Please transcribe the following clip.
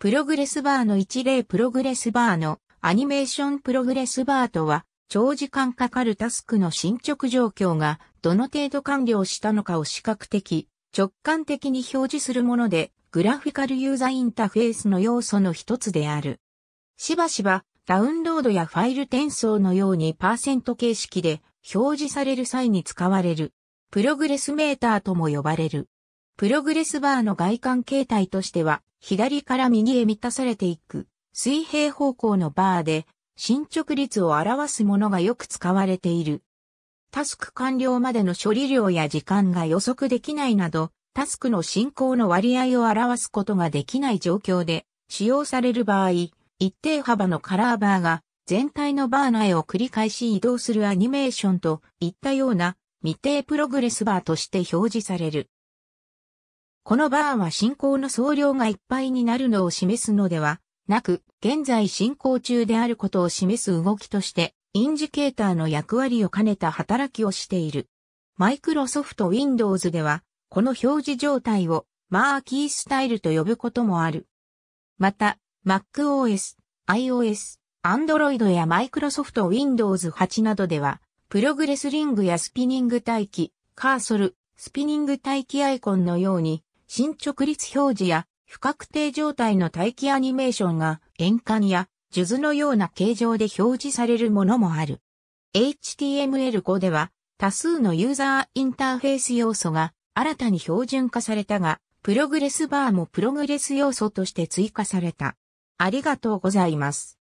プログレスバーの一例プログレスバーのアニメーションプログレスバーとは、長時間かかるタスクの進捗状況がどの程度完了したのかを視覚的、直感的に表示するもので、グラフィカルユーザーインターフェースの要素の一つである。しばしば、ダウンロードやファイル転送のようにパーセント形式で表示される際に使われる。プログレスメーターとも呼ばれる。プログレスバーの外観形態としては、左から右へ満たされていく、水平方向のバーで、進捗率を表すものがよく使われている。タスク完了までの処理量や時間が予測できないなど、タスクの進行の割合を表すことができない状況で使用される場合、一定幅のカラーバーが全体のバー内を繰り返し移動するアニメーションといったような未定プログレスバーとして表示される。このバーは進行の総量がいっぱいになるのを示すのではなく、現在進行中であることを示す動きとして、インジケーターの役割を兼ねた働きをしている。マイクロソフト Windows では、この表示状態をマーキースタイルと呼ぶこともある。また、MacOS、iOS、Android や Microsoft Windows 8などでは、プログレスリングやスピニング待機、カーソル、スピニング待機アイコンのように、進捗率表示や不確定状態の待機アニメーションが円環や数珠のような形状で表示されるものもある。HTML5 では多数のユーザーインターフェース要素が新たに標準化されたが、プログレスバーもプログレス要素として追加された。ありがとうございます。